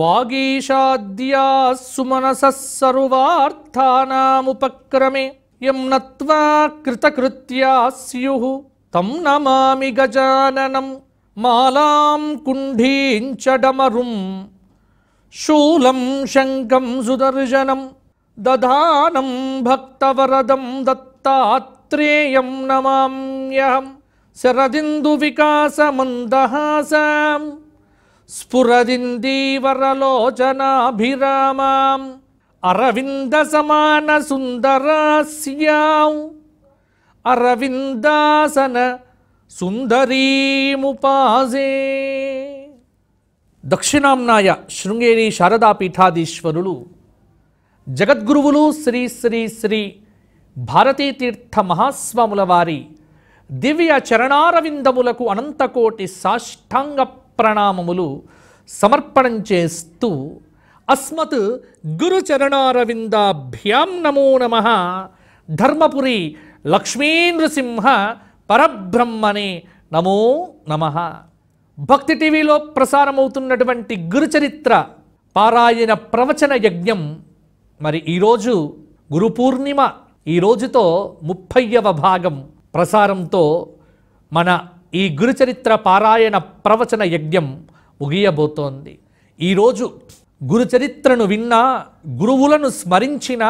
वागीशाद्याः सुमनसः सर्वार्थानामुपक्रमे यं नत्वा कृतकृत्याः स्युः तं नमामि गजाननं मालां कुण्ढीञ्च डमरुं शूलं शङ्कं सुदर्शनं दधानं भक्तवरदं दत्तात्रेयं नमाम्यहं शरदिन्दुविकासमन्दहासाम् స్ఫురదిందీవరలోచనాభిరామాం అరవింద సమాన సుందరాస్యాం అరవిందాసన సుందరీముపాసే దక్షిణాంనాయ శృంగేరి శారదాపీఠాధీశ్వరులు జగద్గురువులు శ్రీ శ్రీ శ్రీ భారతీతీర్థ మహాస్వాముల వారి దివ్య చరణారవిందములకు అనంతకోటి సాష్టాంగ ప్రణామములు సమర్పణం చేస్తూ అస్మత్ గురుచరణారవిందాభ్యాం నమో నమ ధర్మపురి లక్ష్మీనృసింహ పరబ్రహ్మనే నమో నమ భక్తి టీవీలో ప్రసారమవుతున్నటువంటి గురుచరిత్ర పారాయణ ప్రవచన యజ్ఞం మరి ఈరోజు గురు పూర్ణిమ ముప్పయ్యవ భాగం ప్రసారంతో మన ఈ గురుచరిత్ర పారాయణ ప్రవచన యజ్ఞం ముగియబోతోంది ఈరోజు గురుచరిత్రను విన్నా గురువులను స్మరించిన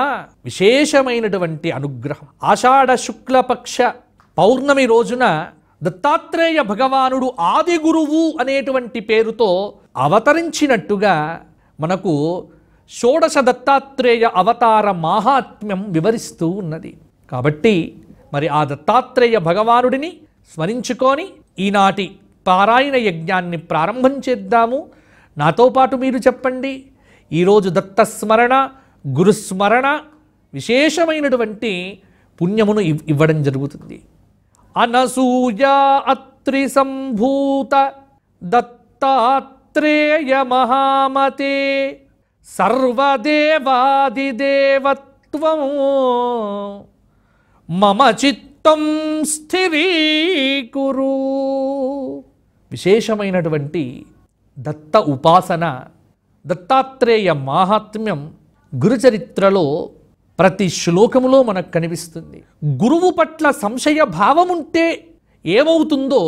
విశేషమైనటువంటి అనుగ్రహం ఆషాఢ శుక్లపక్ష పౌర్ణమి రోజున దత్తాత్రేయ భగవానుడు ఆది గురువు అనేటువంటి పేరుతో అవతరించినట్టుగా మనకు షోడశ దత్తాత్రేయ అవతార మాహాత్మ్యం వివరిస్తూ ఉన్నది కాబట్టి మరి ఆ దత్తాత్రేయ భగవానుడిని స్మరించుకొని ఈనాటి పారాయణ యజ్ఞాన్ని ప్రారంభం చేద్దాము నాతో పాటు మీరు చెప్పండి ఈరోజు దత్తస్మరణ గురుస్మరణ విశేషమైనటువంటి పుణ్యమును ఇవ్వడం జరుగుతుంది అనసూయ అత్రి సంభూత దత్తాత్రేయ మహామతే సర్వదేవాదిదేవత్వము మమ చిత్ చిత్తం స్థిరీకురు విశేషమైనటువంటి దత్త ఉపాసన దత్తాత్రేయ మాహాత్మ్యం గురుచరిత్రలో ప్రతి శ్లోకములో మనకు కనిపిస్తుంది గురువు పట్ల సంశయ భావముంటే ఉంటే ఏమవుతుందో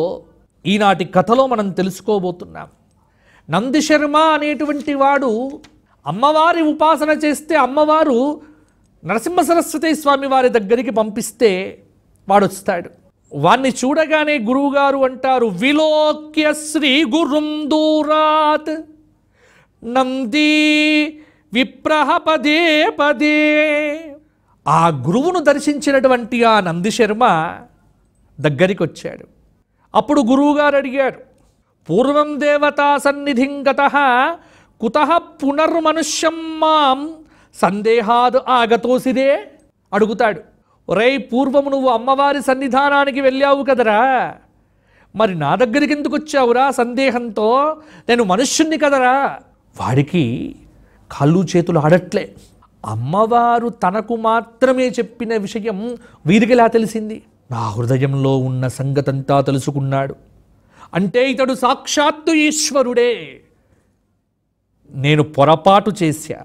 ఈనాటి కథలో మనం తెలుసుకోబోతున్నాం నందిశర్మ అనేటువంటి వాడు అమ్మవారి ఉపాసన చేస్తే అమ్మవారు నరసింహ సరస్వతి స్వామి వారి దగ్గరికి పంపిస్తే వస్తాడు వాణ్ణి చూడగానే గురువుగారు అంటారు విలోక్య శ్రీ గురుందూరాత్ దూరాత్ నంది విప్రహ పదే పదే ఆ గురువును దర్శించినటువంటి ఆ శర్మ దగ్గరికి వచ్చాడు అప్పుడు గురువుగారు అడిగారు పూర్వం దేవతా సన్నిధింగత గత కుత పునర్మనుష్యం మాం సందేహాదు ఆగతోసిదే అడుగుతాడు ఒరే పూర్వము నువ్వు అమ్మవారి సన్నిధానానికి వెళ్ళావు కదరా మరి నా దగ్గరికి ఎందుకు వచ్చావురా సందేహంతో నేను మనుష్యుణ్ణి కదరా వాడికి కాళ్ళు చేతులు ఆడట్లే అమ్మవారు తనకు మాత్రమే చెప్పిన విషయం వీరికిలా తెలిసింది నా హృదయంలో ఉన్న సంగతంతా తెలుసుకున్నాడు అంటే ఇతడు సాక్షాత్తు ఈశ్వరుడే నేను పొరపాటు చేశా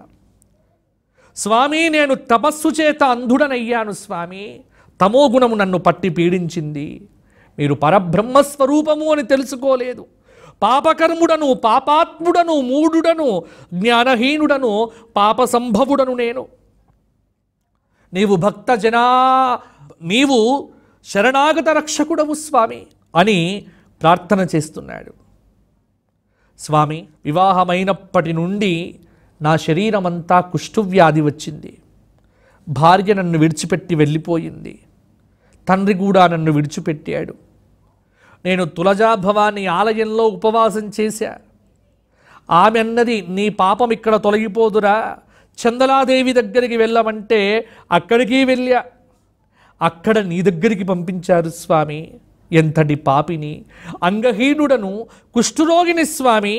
స్వామి నేను తపస్సు చేత అంధుడనయ్యాను స్వామి తమోగుణము నన్ను పట్టి పీడించింది మీరు పరబ్రహ్మస్వరూపము అని తెలుసుకోలేదు పాపకర్ముడను పాపాత్ముడను మూఢుడను జ్ఞానహీనుడను పాప సంభవుడను నేను నీవు భక్త జనా నీవు శరణాగత రక్షకుడవు స్వామి అని ప్రార్థన చేస్తున్నాడు స్వామి వివాహమైనప్పటి నుండి నా శరీరమంతా కుష్ఠువ్యాధి వచ్చింది భార్య నన్ను విడిచిపెట్టి వెళ్ళిపోయింది తండ్రి కూడా నన్ను విడిచిపెట్టాడు నేను తులజాభవాని ఆలయంలో ఉపవాసం చేశా ఆమె అన్నది నీ పాపం ఇక్కడ తొలగిపోదురా చందలాదేవి దగ్గరికి వెళ్ళమంటే అక్కడికి వెళ్ళా అక్కడ నీ దగ్గరికి పంపించారు స్వామి ఎంతటి పాపిని అంగహీనుడను కుష్ఠురోగిని స్వామి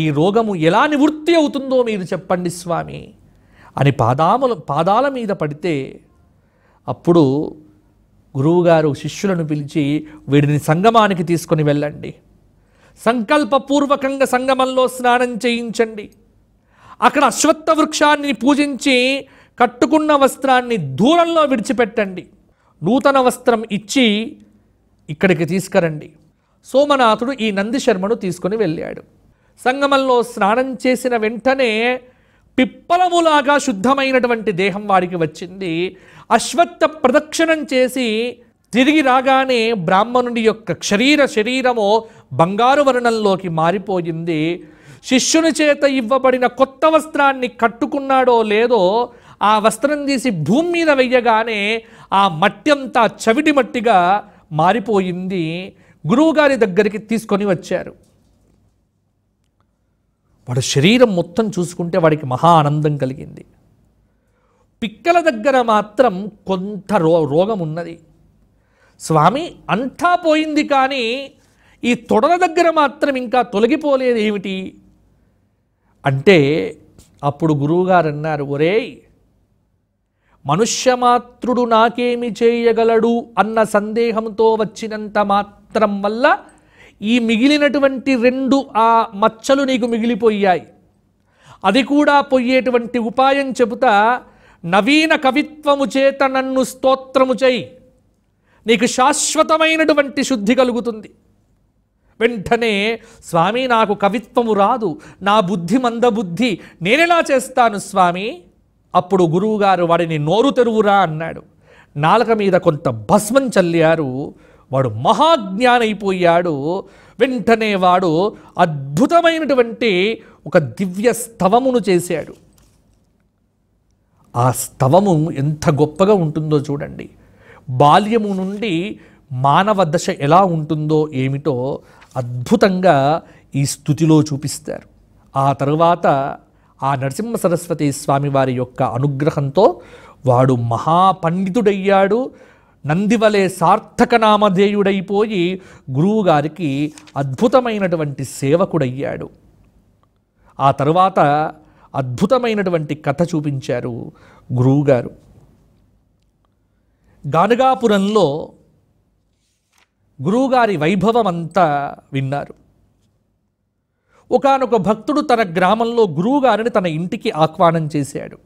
ఈ రోగము ఎలా నివృత్తి అవుతుందో మీరు చెప్పండి స్వామి అని పాదాముల పాదాల మీద పడితే అప్పుడు గురువుగారు శిష్యులను పిలిచి వీడిని సంగమానికి తీసుకొని వెళ్ళండి సంకల్పపూర్వకంగా సంగమంలో స్నానం చేయించండి అక్కడ అశ్వత్థ వృక్షాన్ని పూజించి కట్టుకున్న వస్త్రాన్ని దూరంలో విడిచిపెట్టండి నూతన వస్త్రం ఇచ్చి ఇక్కడికి తీసుకురండి సోమనాథుడు ఈ నందిశర్మను తీసుకొని వెళ్ళాడు సంగమంలో స్నానం చేసిన వెంటనే పిప్పలములాగా శుద్ధమైనటువంటి దేహం వారికి వచ్చింది అశ్వత్థ ప్రదక్షిణం చేసి తిరిగి రాగానే బ్రాహ్మణుడి యొక్క శరీర శరీరము బంగారు వర్ణంలోకి మారిపోయింది శిష్యుని చేత ఇవ్వబడిన కొత్త వస్త్రాన్ని కట్టుకున్నాడో లేదో ఆ వస్త్రం తీసి భూమి మీద వెయ్యగానే ఆ మట్టి అంతా చవిటి మట్టిగా మారిపోయింది గురువుగారి దగ్గరికి తీసుకొని వచ్చారు వాడు శరీరం మొత్తం చూసుకుంటే వాడికి మహా ఆనందం కలిగింది పిక్కల దగ్గర మాత్రం కొంత రో రోగం ఉన్నది స్వామి అంతా పోయింది కానీ ఈ తొడల దగ్గర మాత్రం ఇంకా తొలగిపోలేదు ఏమిటి అంటే అప్పుడు గురువుగారు అన్నారు మనుష్య మనుష్యమాత్రుడు నాకేమి చేయగలడు అన్న సందేహంతో వచ్చినంత మాత్రం వల్ల ఈ మిగిలినటువంటి రెండు ఆ మచ్చలు నీకు మిగిలిపోయాయి అది కూడా పోయేటువంటి ఉపాయం చెబుతా నవీన కవిత్వము చేత నన్ను స్తోత్రము చేయి నీకు శాశ్వతమైనటువంటి శుద్ధి కలుగుతుంది వెంటనే స్వామి నాకు కవిత్వము రాదు నా బుద్ధి మందబుద్ధి నేనెలా చేస్తాను స్వామి అప్పుడు గురువుగారు వాడిని నోరు తెరువురా అన్నాడు నాలుక మీద కొంత భస్మం చల్లారు వాడు మహాజ్ఞానైపోయాడు వెంటనే వాడు అద్భుతమైనటువంటి ఒక దివ్య స్తవమును చేశాడు ఆ స్తవము ఎంత గొప్పగా ఉంటుందో చూడండి బాల్యము నుండి మానవ దశ ఎలా ఉంటుందో ఏమిటో అద్భుతంగా ఈ స్థుతిలో చూపిస్తారు ఆ తరువాత ఆ నరసింహ సరస్వతి స్వామి వారి యొక్క అనుగ్రహంతో వాడు మహాపండితుడయ్యాడు నందివలే సార్థక నామధేయుడైపోయి గురువుగారికి అద్భుతమైనటువంటి సేవకుడయ్యాడు ఆ తరువాత అద్భుతమైనటువంటి కథ చూపించారు గురువుగారు గానుగాపురంలో గురువుగారి వైభవం అంతా విన్నారు ఒకనొక భక్తుడు తన గ్రామంలో గురువుగారిని తన ఇంటికి ఆహ్వానం చేశాడు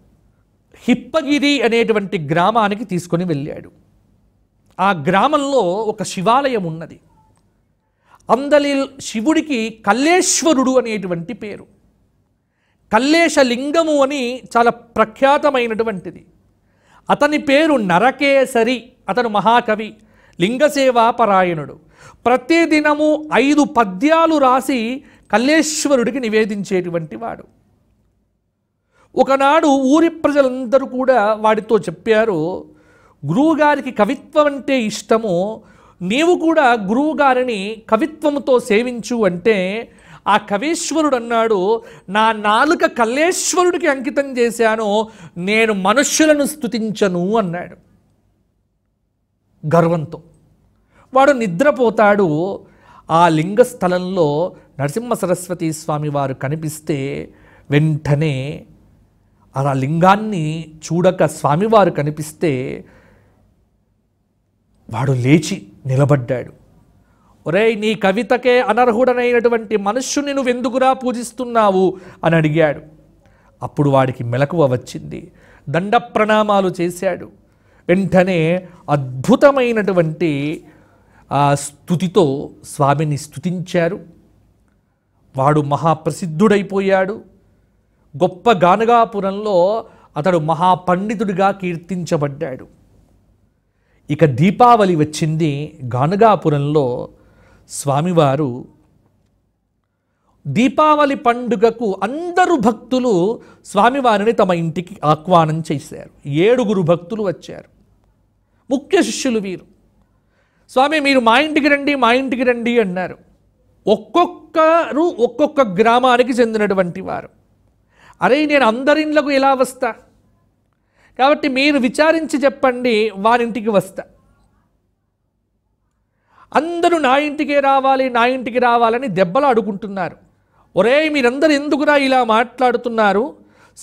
హిప్పగిరి అనేటువంటి గ్రామానికి తీసుకొని వెళ్ళాడు ఆ గ్రామంలో ఒక శివాలయం ఉన్నది అందలి శివుడికి కల్లేశ్వరుడు అనేటువంటి పేరు కల్లేశలింగము అని చాలా ప్రఖ్యాతమైనటువంటిది అతని పేరు నరకేసరి అతను మహాకవి లింగసేవాపరాయణుడు ప్రతిదినము ఐదు పద్యాలు రాసి కల్లేశ్వరుడికి నివేదించేటువంటి వాడు ఒకనాడు ఊరి ప్రజలందరూ కూడా వాడితో చెప్పారు గురువుగారికి కవిత్వం అంటే ఇష్టము నీవు కూడా గురువుగారిని కవిత్వంతో సేవించు అంటే ఆ కవీశ్వరుడు అన్నాడు నా నాలుక కల్లేశ్వరుడికి అంకితం చేశాను నేను మనుష్యులను స్థుతించను అన్నాడు గర్వంతో వాడు నిద్రపోతాడు ఆ లింగ స్థలంలో నరసింహ సరస్వతి స్వామి వారు కనిపిస్తే వెంటనే అలా లింగాన్ని చూడక స్వామివారు కనిపిస్తే వాడు లేచి నిలబడ్డాడు ఒరే నీ కవితకే అనర్హుడనైనటువంటి మనుష్యుని నువ్వు ఎందుకురా పూజిస్తున్నావు అని అడిగాడు అప్పుడు వాడికి మెలకువ వచ్చింది దండ ప్రణామాలు చేశాడు వెంటనే అద్భుతమైనటువంటి ఆ స్థుతితో స్వామిని స్థుతించారు వాడు మహాప్రసిద్ధుడైపోయాడు గొప్ప గానగాపురంలో అతడు మహాపండితుడిగా కీర్తించబడ్డాడు ఇక దీపావళి వచ్చింది గానుగాపురంలో స్వామివారు దీపావళి పండుగకు అందరు భక్తులు స్వామివారిని తమ ఇంటికి ఆహ్వానం చేశారు ఏడుగురు భక్తులు వచ్చారు ముఖ్య శిష్యులు వీరు స్వామి మీరు మా ఇంటికి రండి మా ఇంటికి రండి అన్నారు ఒక్కొక్కరు ఒక్కొక్క గ్రామానికి చెందినటువంటి వారు అరే నేను అందరిళ్ళకు ఎలా వస్తా కాబట్టి మీరు విచారించి చెప్పండి వారింటికి వస్తా అందరూ నా ఇంటికే రావాలి నా ఇంటికి రావాలని దెబ్బలు అడుగుంటున్నారు ఒరే మీరందరూ ఎందుకురా ఇలా మాట్లాడుతున్నారు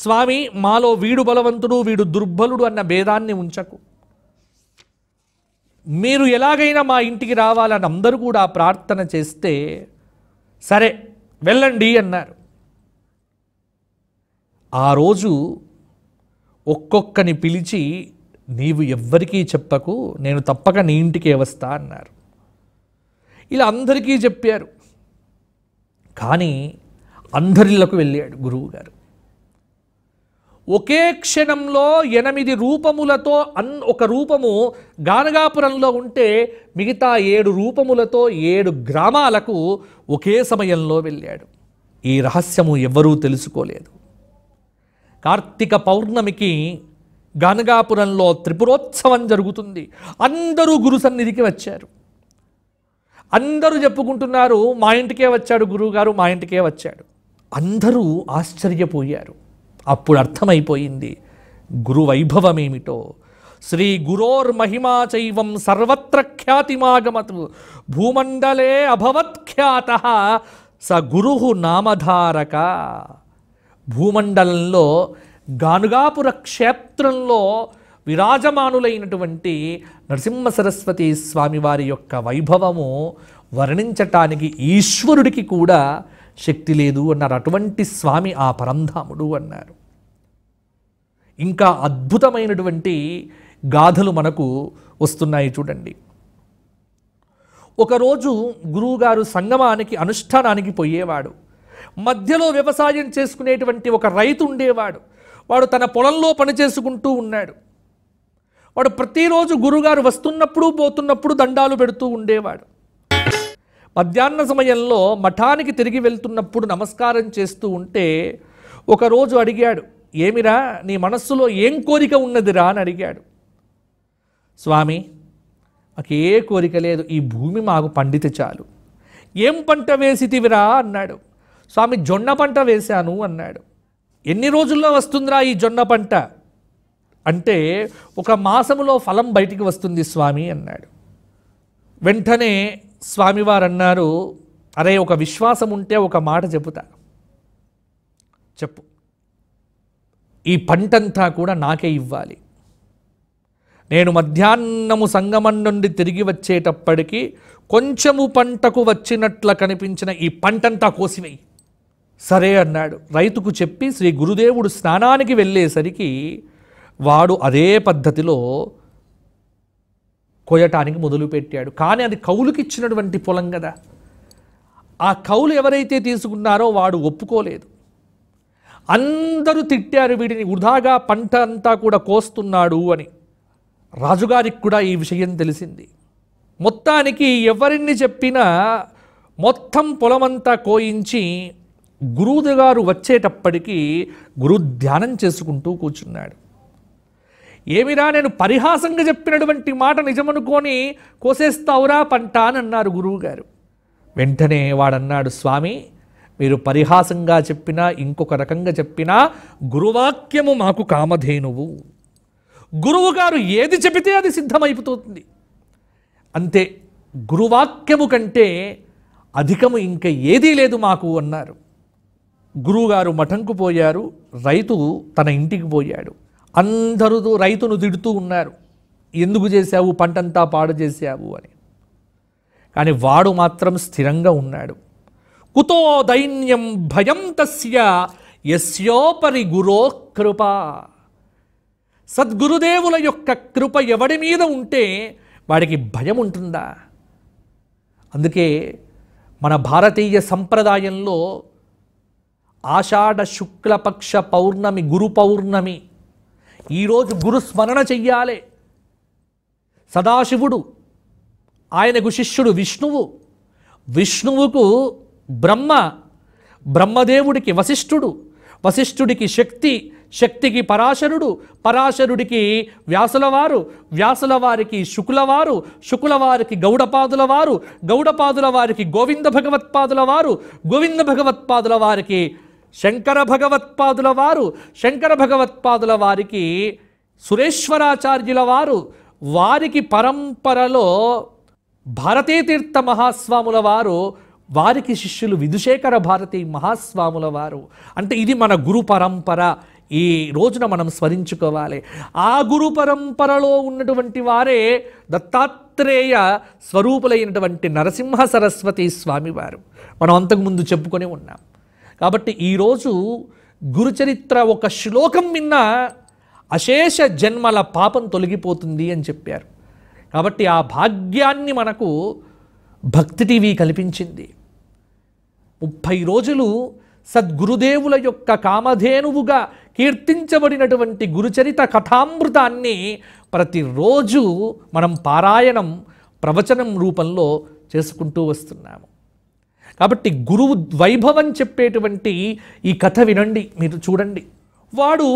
స్వామి మాలో వీడు బలవంతుడు వీడు దుర్బలుడు అన్న భేదాన్ని ఉంచకు మీరు ఎలాగైనా మా ఇంటికి రావాలని అందరూ కూడా ప్రార్థన చేస్తే సరే వెళ్ళండి అన్నారు ఆ రోజు ఒక్కొక్కని పిలిచి నీవు ఎవ్వరికీ చెప్పకు నేను తప్పక నీ ఇంటికే వస్తా అన్నారు ఇలా అందరికీ చెప్పారు కానీ అందరిళ్లకు వెళ్ళాడు గురువుగారు ఒకే క్షణంలో ఎనిమిది రూపములతో అన్ ఒక రూపము గానగాపురంలో ఉంటే మిగతా ఏడు రూపములతో ఏడు గ్రామాలకు ఒకే సమయంలో వెళ్ళాడు ఈ రహస్యము ఎవ్వరూ తెలుసుకోలేదు కార్తీక పౌర్ణమికి గానగాపురంలో త్రిపురోత్సవం జరుగుతుంది అందరూ గురు సన్నిధికి వచ్చారు అందరూ చెప్పుకుంటున్నారు మా ఇంటికే వచ్చాడు గురువుగారు మా ఇంటికే వచ్చాడు అందరూ ఆశ్చర్యపోయారు అప్పుడు అర్థమైపోయింది గురు ఏమిటో శ్రీ మహిమా చైవం సర్వత్ర మాగమత్ భూమండలే అభవత్ ఖ్యాత స గురు నామధారక భూమండలంలో గానుగాపుర క్షేత్రంలో విరాజమానులైనటువంటి నరసింహ సరస్వతి స్వామివారి యొక్క వైభవము వర్ణించటానికి ఈశ్వరుడికి కూడా శక్తి లేదు అన్నారు అటువంటి స్వామి ఆ పరంధాముడు అన్నారు ఇంకా అద్భుతమైనటువంటి గాథలు మనకు వస్తున్నాయి చూడండి ఒకరోజు గురువుగారు సంగమానికి అనుష్ఠానానికి పోయేవాడు మధ్యలో వ్యవసాయం చేసుకునేటువంటి ఒక రైతు ఉండేవాడు వాడు తన పొలంలో పనిచేసుకుంటూ ఉన్నాడు వాడు ప్రతిరోజు గురుగారు వస్తున్నప్పుడు పోతున్నప్పుడు దండాలు పెడుతూ ఉండేవాడు మధ్యాహ్న సమయంలో మఠానికి తిరిగి వెళ్తున్నప్పుడు నమస్కారం చేస్తూ ఉంటే ఒకరోజు అడిగాడు ఏమిరా నీ మనస్సులో ఏం కోరిక ఉన్నదిరా అని అడిగాడు స్వామి మాకు ఏ కోరిక లేదు ఈ భూమి మాకు పండితే చాలు ఏం పంట వేసి తివిరా అన్నాడు స్వామి జొన్న పంట వేశాను అన్నాడు ఎన్ని రోజుల్లో వస్తుందిరా ఈ జొన్న పంట అంటే ఒక మాసములో ఫలం బయటికి వస్తుంది స్వామి అన్నాడు వెంటనే స్వామివారు అన్నారు అరే ఒక విశ్వాసం ఉంటే ఒక మాట చెబుతా చెప్పు ఈ పంటంతా కూడా నాకే ఇవ్వాలి నేను మధ్యాహ్నము సంగమం నుండి తిరిగి వచ్చేటప్పటికీ కొంచెము పంటకు వచ్చినట్లు కనిపించిన ఈ పంటంతా కోసివేయి సరే అన్నాడు రైతుకు చెప్పి శ్రీ గురుదేవుడు స్నానానికి వెళ్ళేసరికి వాడు అదే పద్ధతిలో కొయ్యటానికి మొదలుపెట్టాడు కానీ అది కౌలుకి ఇచ్చినటువంటి పొలం కదా ఆ కౌలు ఎవరైతే తీసుకున్నారో వాడు ఒప్పుకోలేదు అందరూ తిట్టారు వీడిని వృధాగా పంట అంతా కూడా కోస్తున్నాడు అని రాజుగారికి కూడా ఈ విషయం తెలిసింది మొత్తానికి ఎవరిని చెప్పినా మొత్తం పొలమంతా కోయించి గురువుది గారు వచ్చేటప్పటికీ గురు ధ్యానం చేసుకుంటూ కూర్చున్నాడు ఏమిరా నేను పరిహాసంగా చెప్పినటువంటి మాట నిజమనుకొని కోసేస్తావురా పంట అని అన్నారు గురువుగారు వెంటనే వాడన్నాడు స్వామి మీరు పరిహాసంగా చెప్పినా ఇంకొక రకంగా చెప్పినా గురువాక్యము మాకు కామధేనువు గురువుగారు ఏది చెబితే అది సిద్ధమైపోతుంది అంతే గురువాక్యము కంటే అధికము ఇంకా ఏదీ లేదు మాకు అన్నారు గురువుగారు మఠంకు పోయారు రైతు తన ఇంటికి పోయాడు అందరూ రైతును తిడుతూ ఉన్నారు ఎందుకు చేశావు పంటంతా పాడు చేశావు అని కానీ వాడు మాత్రం స్థిరంగా ఉన్నాడు కుతో దైన్యం భయం తస్య యస్యోపరి గురో కృప సద్గురుదేవుల యొక్క కృప ఎవడి మీద ఉంటే వాడికి భయం ఉంటుందా అందుకే మన భారతీయ సంప్రదాయంలో ఆషాఢ శుక్లపక్ష పౌర్ణమి గురు పౌర్ణమి ఈరోజు గురుస్మరణ చెయ్యాలి సదాశివుడు ఆయనకు శిష్యుడు విష్ణువు విష్ణువుకు బ్రహ్మ బ్రహ్మదేవుడికి వశిష్ఠుడు వశిష్ఠుడికి శక్తి శక్తికి పరాశరుడు పరాశరుడికి వ్యాసులవారు వ్యాసులవారికి శుకులవారు శుకులవారికి గౌడపాదుల వారు గౌడపాదుల వారికి గోవింద భగవత్పాదుల వారు గోవింద భగవత్పాదుల వారికి శంకర భగవత్పాదుల వారు శంకర భగవత్పాదుల వారికి సురేశ్వరాచార్యుల వారు వారికి పరంపరలో భారతీతీర్థ మహాస్వాముల వారు వారికి శిష్యులు విధుశేఖర భారతి మహాస్వాముల వారు అంటే ఇది మన గురు పరంపర ఈ రోజున మనం స్మరించుకోవాలి ఆ గురు పరంపరలో ఉన్నటువంటి వారే దత్తాత్రేయ స్వరూపులైనటువంటి నరసింహ సరస్వతి స్వామివారు మనం అంతకుముందు చెప్పుకొని ఉన్నాం కాబట్టి ఈరోజు గురుచరిత్ర ఒక శ్లోకం విన్న అశేష జన్మల పాపం తొలగిపోతుంది అని చెప్పారు కాబట్టి ఆ భాగ్యాన్ని మనకు భక్తి టీవీ కల్పించింది ముప్పై రోజులు సద్గురుదేవుల యొక్క కామధేనువుగా కీర్తించబడినటువంటి గురుచరిత కథామృతాన్ని ప్రతిరోజు మనం పారాయణం ప్రవచనం రూపంలో చేసుకుంటూ వస్తున్నాము కాబట్టి గురువు వైభవం చెప్పేటువంటి ఈ కథ వినండి మీరు చూడండి వాడు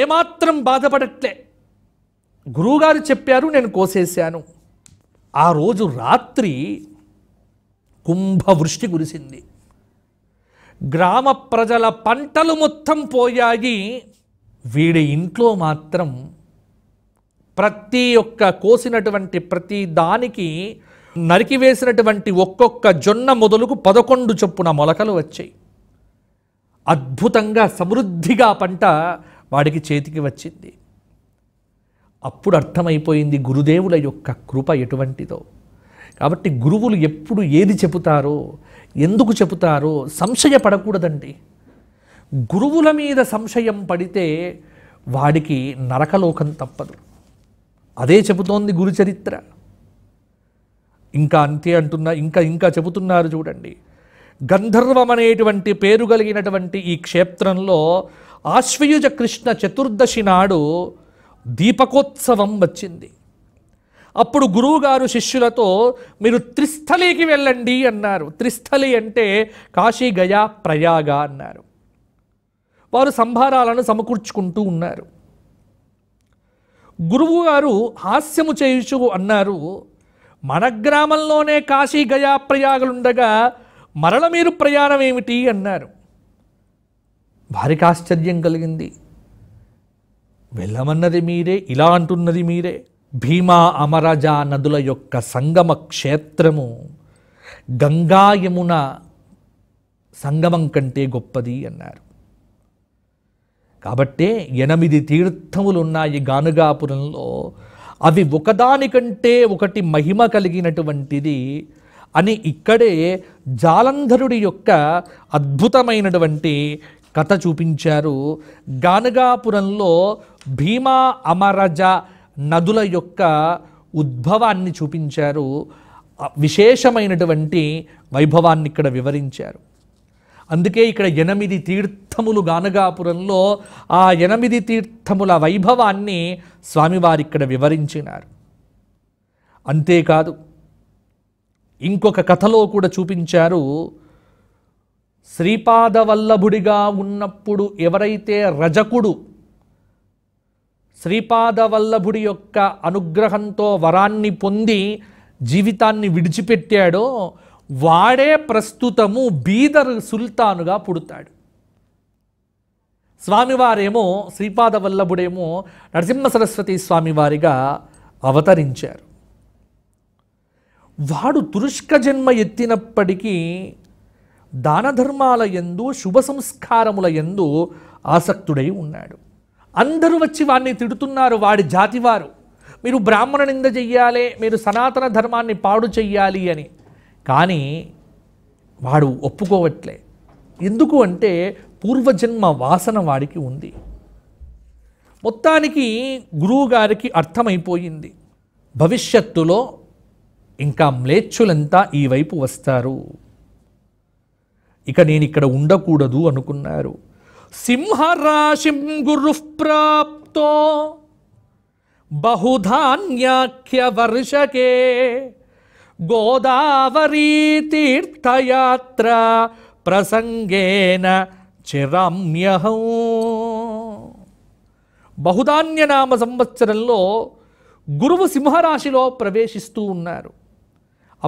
ఏమాత్రం బాధపడట్లే గురువుగారు చెప్పారు నేను కోసేశాను ఆ రోజు రాత్రి కుంభవృష్టి కురిసింది గ్రామ ప్రజల పంటలు మొత్తం పోయాయి వీడి ఇంట్లో మాత్రం ప్రతి ఒక్క కోసినటువంటి ప్రతి దానికి నరికివేసినటువంటి ఒక్కొక్క జొన్న మొదలుకు పదకొండు చొప్పున మొలకలు వచ్చాయి అద్భుతంగా సమృద్ధిగా పంట వాడికి చేతికి వచ్చింది అప్పుడు అర్థమైపోయింది గురుదేవుల యొక్క కృప ఎటువంటిదో కాబట్టి గురువులు ఎప్పుడు ఏది చెబుతారో ఎందుకు చెబుతారో సంశయపడకూడదండి గురువుల మీద సంశయం పడితే వాడికి నరకలోకం తప్పదు అదే చెబుతోంది గురుచరిత్ర ఇంకా అంతే అంటున్నా ఇంకా ఇంకా చెబుతున్నారు చూడండి గంధర్వం అనేటువంటి పేరు కలిగినటువంటి ఈ క్షేత్రంలో ఆశ్వయుజ కృష్ణ చతుర్దశి నాడు దీపకోత్సవం వచ్చింది అప్పుడు గురువుగారు శిష్యులతో మీరు త్రిస్థలికి వెళ్ళండి అన్నారు త్రిస్థలి అంటే కాశీ గయా ప్రయాగ అన్నారు వారు సంభారాలను సమకూర్చుకుంటూ ఉన్నారు గురువుగారు హాస్యము చేయుచు అన్నారు మన గ్రామంలోనే కాశీ గయా ప్రయాగులుండగా మరల మీరు ప్రయాణం ఏమిటి అన్నారు వారికి ఆశ్చర్యం కలిగింది వెళ్ళమన్నది మీరే ఇలా అంటున్నది మీరే భీమా అమరజ నదుల యొక్క సంగమ క్షేత్రము గంగా యమున సంగమం కంటే గొప్పది అన్నారు కాబట్టే ఎనిమిది తీర్థములు ఉన్నాయి గానుగాపురంలో అవి ఒకదానికంటే ఒకటి మహిమ కలిగినటువంటిది అని ఇక్కడే జాలంధరుడి యొక్క అద్భుతమైనటువంటి కథ చూపించారు గానగాపురంలో భీమా అమరజ నదుల యొక్క ఉద్భవాన్ని చూపించారు విశేషమైనటువంటి వైభవాన్ని ఇక్కడ వివరించారు అందుకే ఇక్కడ ఎనిమిది తీర్థములు గానగాపురంలో ఆ ఎనిమిది తీర్థముల వైభవాన్ని స్వామివారు ఇక్కడ వివరించినారు అంతేకాదు ఇంకొక కథలో కూడా చూపించారు శ్రీపాదవల్లభుడిగా ఉన్నప్పుడు ఎవరైతే రజకుడు శ్రీపాదవల్లభుడి యొక్క అనుగ్రహంతో వరాన్ని పొంది జీవితాన్ని విడిచిపెట్టాడో వాడే ప్రస్తుతము బీదర్ సుల్తానుగా పుడతాడు స్వామివారేమో శ్రీపాద వల్లభుడేమో నరసింహ సరస్వతి స్వామివారిగా అవతరించారు వాడు తురుష్క జన్మ ఎత్తినప్పటికీ దానధర్మాల ఎందు శుభ సంస్కారముల ఎందు ఆసక్తుడై ఉన్నాడు అందరూ వచ్చి వాడిని తిడుతున్నారు వాడి జాతివారు మీరు బ్రాహ్మణ నింద చెయ్యాలి మీరు సనాతన ధర్మాన్ని పాడు చెయ్యాలి అని కానీ వాడు ఒప్పుకోవట్లే ఎందుకు అంటే పూర్వజన్మ వాసన వాడికి ఉంది మొత్తానికి గురువుగారికి అర్థమైపోయింది భవిష్యత్తులో ఇంకా మ్లేచ్చులంతా ఈ వైపు వస్తారు ఇక నేను ఇక్కడ ఉండకూడదు అనుకున్నారు సింహరాశిం గురు ప్రాప్తో బహుధాన్యాఖ్య వర్షకే గోదావరీతీర్థయాత్ర ప్రసంగేన బహుధాన్య బహుధాన్యనామ సంవత్సరంలో గురువు సింహరాశిలో ప్రవేశిస్తూ ఉన్నారు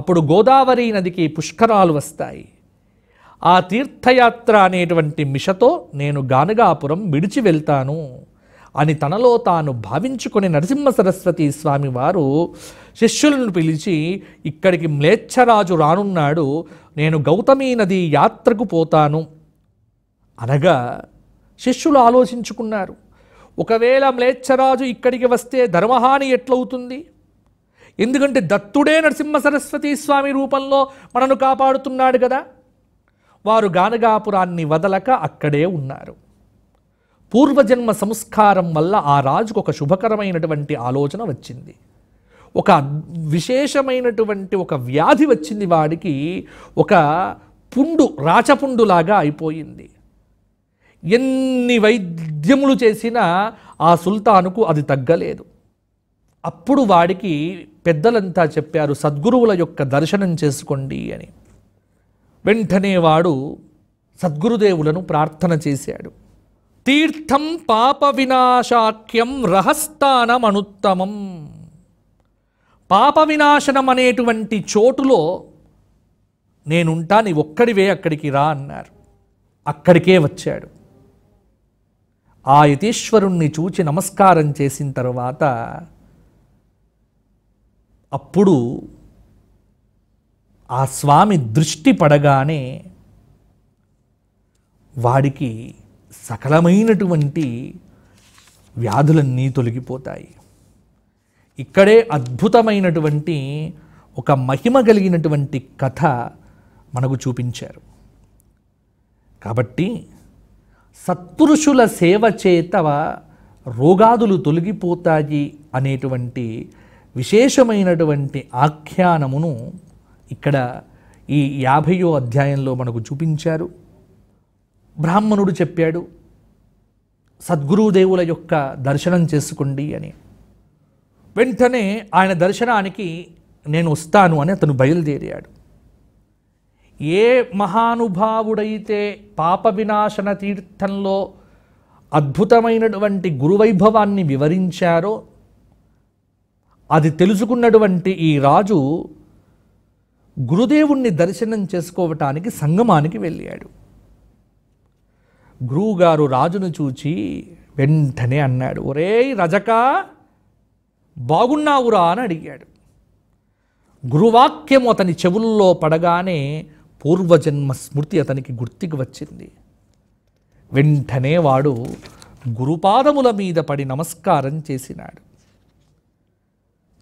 అప్పుడు గోదావరి నదికి పుష్కరాలు వస్తాయి ఆ తీర్థయాత్ర అనేటువంటి మిషతో నేను గానగాపురం విడిచి వెళ్తాను అని తనలో తాను భావించుకుని నరసింహ సరస్వతి స్వామివారు శిష్యులను పిలిచి ఇక్కడికి మ్లేచ్ఛరాజు రానున్నాడు నేను గౌతమీ నది యాత్రకు పోతాను అనగా శిష్యులు ఆలోచించుకున్నారు ఒకవేళ మ్లేచ్ఛరాజు ఇక్కడికి వస్తే ధర్మహాని ఎట్లవుతుంది ఎందుకంటే దత్తుడే నరసింహ సరస్వతీ స్వామి రూపంలో మనను కాపాడుతున్నాడు కదా వారు గానగాపురాన్ని వదలక అక్కడే ఉన్నారు పూర్వజన్మ సంస్కారం వల్ల ఆ రాజుకు ఒక శుభకరమైనటువంటి ఆలోచన వచ్చింది ఒక విశేషమైనటువంటి ఒక వ్యాధి వచ్చింది వాడికి ఒక పుండు రాచపుండులాగా అయిపోయింది ఎన్ని వైద్యములు చేసినా ఆ సుల్తానుకు అది తగ్గలేదు అప్పుడు వాడికి పెద్దలంతా చెప్పారు సద్గురువుల యొక్క దర్శనం చేసుకోండి అని వెంటనే వాడు సద్గురుదేవులను ప్రార్థన చేశాడు తీర్థం పాప వినాశాఖ్యం రహస్థానమనుత్తమం పాప వినాశనం అనేటువంటి చోటులో నేనుంటా నీ ఒక్కడివే అక్కడికి రా అన్నారు అక్కడికే వచ్చాడు ఆ యతీశ్వరుణ్ణి చూచి నమస్కారం చేసిన తర్వాత అప్పుడు ఆ స్వామి దృష్టి పడగానే వాడికి సకలమైనటువంటి వ్యాధులన్నీ తొలగిపోతాయి ఇక్కడే అద్భుతమైనటువంటి ఒక మహిమ కలిగినటువంటి కథ మనకు చూపించారు కాబట్టి సత్పురుషుల సేవ చేత రోగాదులు తొలగిపోతాయి అనేటువంటి విశేషమైనటువంటి ఆఖ్యానమును ఇక్కడ ఈ యాభయో అధ్యాయంలో మనకు చూపించారు బ్రాహ్మణుడు చెప్పాడు సద్గురుదేవుల యొక్క దర్శనం చేసుకోండి అని వెంటనే ఆయన దర్శనానికి నేను వస్తాను అని అతను బయలుదేరాడు ఏ మహానుభావుడైతే పాప వినాశన తీర్థంలో అద్భుతమైనటువంటి గురువైభవాన్ని వివరించారో అది తెలుసుకున్నటువంటి ఈ రాజు గురుదేవుణ్ణి దర్శనం చేసుకోవటానికి సంగమానికి వెళ్ళాడు గురువుగారు రాజును చూచి వెంటనే అన్నాడు ఒరే రజక బాగున్నావురా అని అడిగాడు గురువాక్యం అతని చెవుల్లో పడగానే పూర్వజన్మ స్మృతి అతనికి గుర్తికి వచ్చింది వెంటనే వాడు గురుపాదముల మీద పడి నమస్కారం చేసినాడు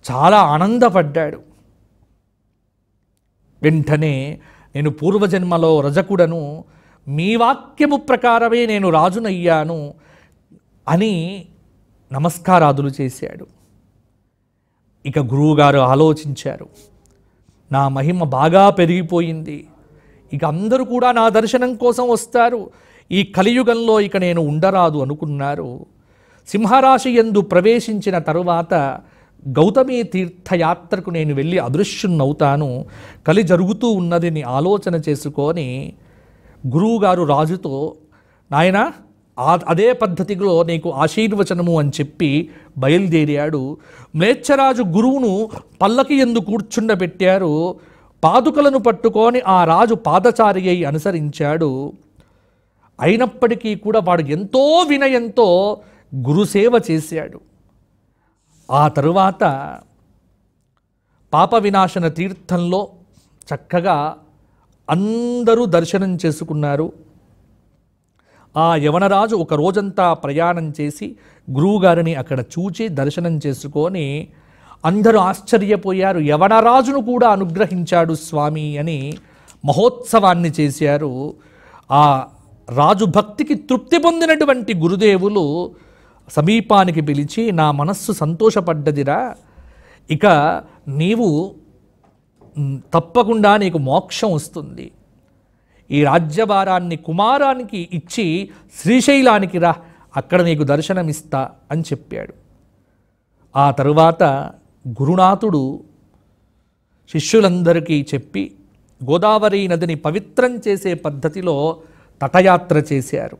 చాలా ఆనందపడ్డాడు వెంటనే నేను పూర్వజన్మలో రజకుడను మీ వాక్యము ప్రకారమే నేను రాజునయ్యాను అని నమస్కారాదులు చేశాడు ఇక గురువుగారు ఆలోచించారు నా మహిమ బాగా పెరిగిపోయింది ఇక అందరూ కూడా నా దర్శనం కోసం వస్తారు ఈ కలియుగంలో ఇక నేను ఉండరాదు అనుకున్నారు సింహరాశి ఎందు ప్రవేశించిన తరువాత గౌతమి తీర్థయాత్రకు నేను వెళ్ళి అదృశ్యున్నవుతాను కలి జరుగుతూ ఉన్నదిని ఆలోచన చేసుకొని గురువుగారు రాజుతో నాయనా అదే పద్ధతిలో నీకు ఆశీర్వచనము అని చెప్పి బయలుదేరాడు మ్లేచ్చరాజు గురువును పల్లకి ఎందు కూర్చుండబెట్టారు పాదుకలను పట్టుకొని ఆ రాజు పాదచారి అయి అనుసరించాడు అయినప్పటికీ కూడా వాడు ఎంతో వినయంతో గురుసేవ చేశాడు ఆ తరువాత పాప వినాశన తీర్థంలో చక్కగా అందరూ దర్శనం చేసుకున్నారు ఆ యవనరాజు ఒక రోజంతా ప్రయాణం చేసి గురువుగారిని అక్కడ చూచి దర్శనం చేసుకొని అందరూ ఆశ్చర్యపోయారు యవనరాజును కూడా అనుగ్రహించాడు స్వామి అని మహోత్సవాన్ని చేశారు ఆ రాజు భక్తికి తృప్తి పొందినటువంటి గురుదేవులు సమీపానికి పిలిచి నా మనస్సు సంతోషపడ్డదిరా ఇక నీవు తప్పకుండా నీకు మోక్షం వస్తుంది ఈ రాజ్యభారాన్ని కుమారానికి ఇచ్చి శ్రీశైలానికి రా అక్కడ నీకు దర్శనమిస్తా అని చెప్పాడు ఆ తరువాత గురునాథుడు శిష్యులందరికీ చెప్పి గోదావరి నదిని పవిత్రం చేసే పద్ధతిలో తటయాత్ర చేశారు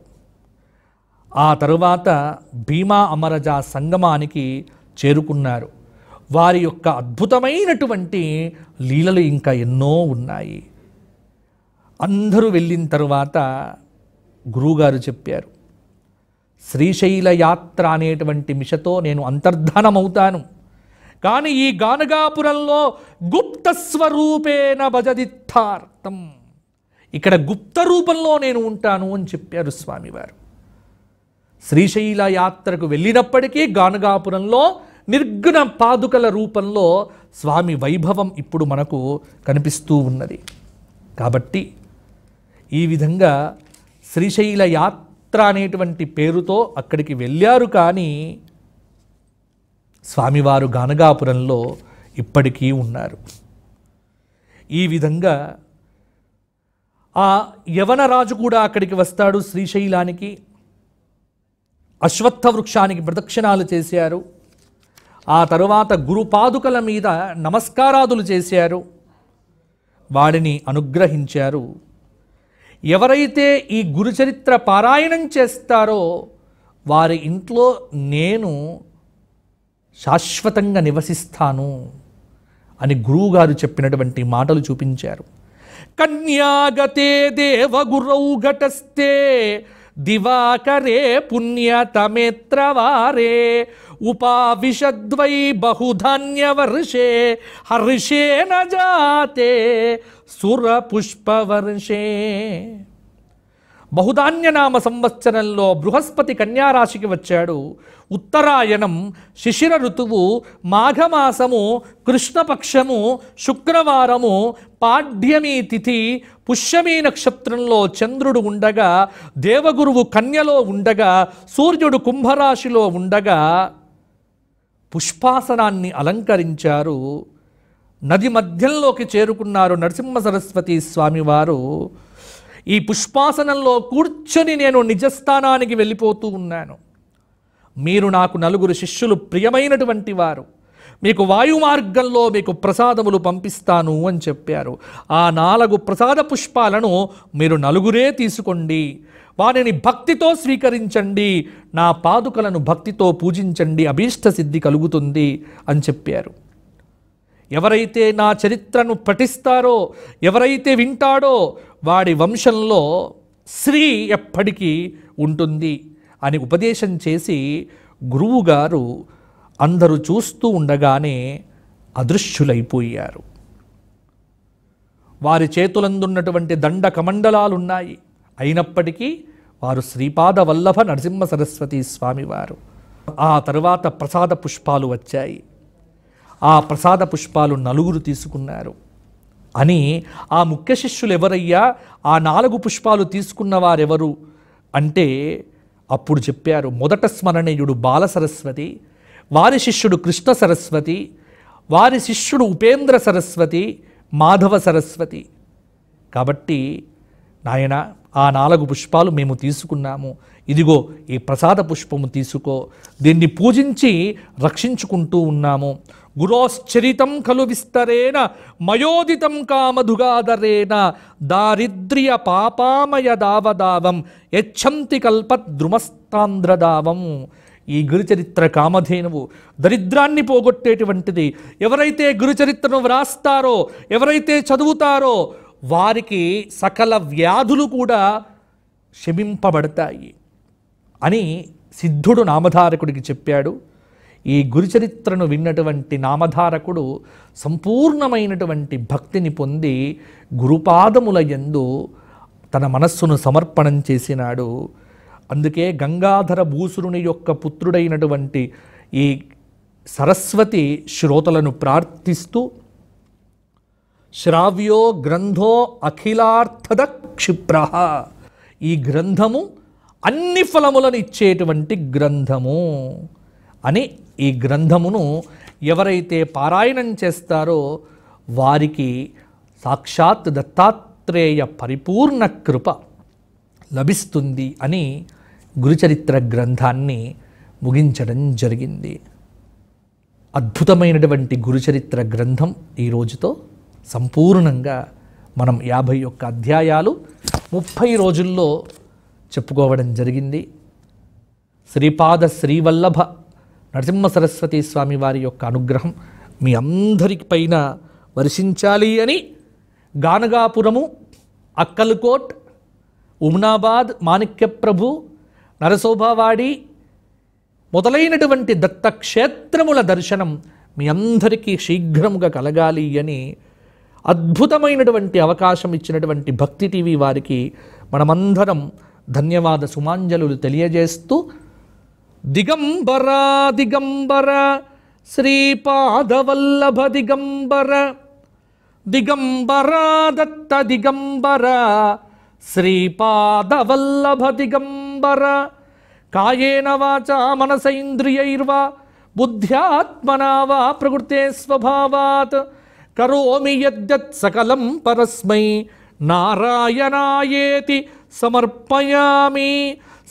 ఆ తరువాత భీమా అమరజ సంగమానికి చేరుకున్నారు వారి యొక్క అద్భుతమైనటువంటి లీలలు ఇంకా ఎన్నో ఉన్నాయి అందరూ వెళ్ళిన తరువాత గురువుగారు చెప్పారు శ్రీశైల యాత్ర అనేటువంటి మిషతో నేను అంతర్ధానమవుతాను కానీ ఈ గానగాపురంలో గుప్త స్వరూపేణ భజదిత్తార్థం ఇక్కడ గుప్త రూపంలో నేను ఉంటాను అని చెప్పారు స్వామివారు శ్రీశైల యాత్రకు వెళ్ళినప్పటికీ గానగాపురంలో నిర్గుణ పాదుకల రూపంలో స్వామి వైభవం ఇప్పుడు మనకు కనిపిస్తూ ఉన్నది కాబట్టి ఈ విధంగా శ్రీశైల యాత్ర అనేటువంటి పేరుతో అక్కడికి వెళ్ళారు కానీ స్వామివారు గానగాపురంలో ఇప్పటికీ ఉన్నారు ఈ విధంగా ఆ యవనరాజు కూడా అక్కడికి వస్తాడు శ్రీశైలానికి అశ్వత్థ వృక్షానికి ప్రదక్షిణాలు చేశారు ఆ తరువాత గురుపాదుకల మీద నమస్కారాదులు చేశారు వాడిని అనుగ్రహించారు ఎవరైతే ఈ గురుచరిత్ర పారాయణం చేస్తారో వారి ఇంట్లో నేను శాశ్వతంగా నివసిస్తాను అని గురువుగారు చెప్పినటువంటి మాటలు చూపించారు కన్యాగతే దేవగురౌ ఘటస్తే దివాకరే పుణ్యతమేత్రవారే ఉపావిషద్వై బహుధాన్యవర్షే హర్షేణ జాతే సురపుష్పవర్షే బహుధాన్యనామ సంవత్సరంలో బృహస్పతి కన్యారాశికి వచ్చాడు ఉత్తరాయణం శిశిర ఋతువు మాఘమాసము కృష్ణపక్షము శుక్రవారము పాడ్యమి తిథి పుష్యమి నక్షత్రంలో చంద్రుడు ఉండగా దేవగురువు కన్యలో ఉండగా సూర్యుడు కుంభరాశిలో ఉండగా పుష్పాసనాన్ని అలంకరించారు నది మధ్యంలోకి చేరుకున్నారు నరసింహ సరస్వతి స్వామివారు ఈ పుష్పాసనంలో కూర్చొని నేను నిజస్థానానికి వెళ్ళిపోతూ ఉన్నాను మీరు నాకు నలుగురు శిష్యులు ప్రియమైనటువంటి వారు మీకు వాయు మార్గంలో మీకు ప్రసాదములు పంపిస్తాను అని చెప్పారు ఆ నాలుగు ప్రసాద పుష్పాలను మీరు నలుగురే తీసుకోండి వారిని భక్తితో స్వీకరించండి నా పాదుకలను భక్తితో పూజించండి అభీష్ట సిద్ధి కలుగుతుంది అని చెప్పారు ఎవరైతే నా చరిత్రను పఠిస్తారో ఎవరైతే వింటాడో వాడి వంశంలో శ్రీ ఎప్పటికీ ఉంటుంది అని ఉపదేశం చేసి గురువుగారు అందరూ చూస్తూ ఉండగానే అదృశ్యులైపోయారు వారి చేతులందున్నటువంటి దండ కమండలాలున్నాయి అయినప్పటికీ వారు శ్రీపాద వల్లభ నరసింహ సరస్వతి స్వామివారు ఆ తర్వాత ప్రసాద పుష్పాలు వచ్చాయి ఆ ప్రసాద పుష్పాలు నలుగురు తీసుకున్నారు అని ఆ ముఖ్య శిష్యులు ఎవరయ్యా ఆ నాలుగు పుష్పాలు తీసుకున్న వారెవరు అంటే అప్పుడు చెప్పారు మొదట స్మరణీయుడు బాల సరస్వతి వారి శిష్యుడు కృష్ణ సరస్వతి వారి శిష్యుడు ఉపేంద్ర సరస్వతి మాధవ సరస్వతి కాబట్టి నాయన ఆ నాలుగు పుష్పాలు మేము తీసుకున్నాము ఇదిగో ఈ ప్రసాద పుష్పము తీసుకో దీన్ని పూజించి రక్షించుకుంటూ ఉన్నాము గురోశ్చరితం కలు విస్తరేణ మయోదితం కామధుగాదరేణ దారిద్ర్య పాపామయ దావదావం యచ్చంతి ద్రుమస్తాంధ్రదావం ఈ గురుచరిత్ర కామధేనువు దరిద్రాన్ని పోగొట్టేటువంటిది ఎవరైతే గురుచరిత్రను వ్రాస్తారో ఎవరైతే చదువుతారో వారికి సకల వ్యాధులు కూడా క్షమింపబడతాయి అని సిద్ధుడు నామధారకుడికి చెప్పాడు ఈ గురుచరిత్రను విన్నటువంటి నామధారకుడు సంపూర్ణమైనటువంటి భక్తిని పొంది గురుపాదముల ఎందు తన మనస్సును సమర్పణం చేసినాడు అందుకే గంగాధర భూసురుని యొక్క పుత్రుడైనటువంటి ఈ సరస్వతి శ్రోతలను ప్రార్థిస్తూ శ్రావ్యో గ్రంథో అఖిలార్థద క్షిప్ర ఈ గ్రంథము అన్ని ఫలములను ఇచ్చేటువంటి గ్రంథము అని ఈ గ్రంథమును ఎవరైతే పారాయణం చేస్తారో వారికి సాక్షాత్ దత్తాత్రేయ పరిపూర్ణ కృప లభిస్తుంది అని గురుచరిత్ర గ్రంథాన్ని ముగించడం జరిగింది అద్భుతమైనటువంటి గురుచరిత్ర గ్రంథం ఈ రోజుతో సంపూర్ణంగా మనం యాభై ఒక్క అధ్యాయాలు ముప్పై రోజుల్లో చెప్పుకోవడం జరిగింది శ్రీపాద శ్రీవల్లభ నరసింహ సరస్వతి స్వామి వారి యొక్క అనుగ్రహం మీ అందరిపైన వర్షించాలి అని గానగాపురము అక్కల్కోట్ ఉమ్నాబాద్ మాణిక్యప్రభు నరసోభావాడి మొదలైనటువంటి దత్తక్షేత్రముల దర్శనం మీ అందరికీ శీఘ్రముగా కలగాలి అని అద్భుతమైనటువంటి అవకాశం ఇచ్చినటువంటి భక్తి టీవీ వారికి మనమందరం ధన్యవాద సుమాంజలు తెలియజేస్తూ దిగంబరా దిగంబర శ్రీపాదవల్లభ దిగంబర దిగంబరా దత్త దిగంబర శ్రీపాదవల్లభ దిగంబర కాయేన వాచ మనసైంద్రియైర్వా బుద్ధ్యాత్మనా వా ప్రకృతే స్వభావాత్ करोमि यद्यत् सकलं परस्मै नारायणायेति समर्पयामि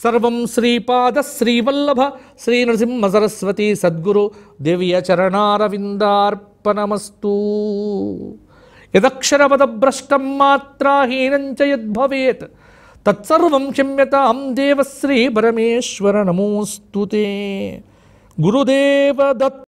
सर्वं श्रीपाद श्रीवल्लभ श्रीनृसिंह सरस्वती सद्गुरु दिव्यचरणारविन्दार्पणमस्तु यदक्षरपदभ्रष्टं मात्राहीनं च यद्भवेत् तत्सर्वं क्षम्यतां देवश्रीपरमेश्वर नमोऽस्तु ते गुरुदेवदत्त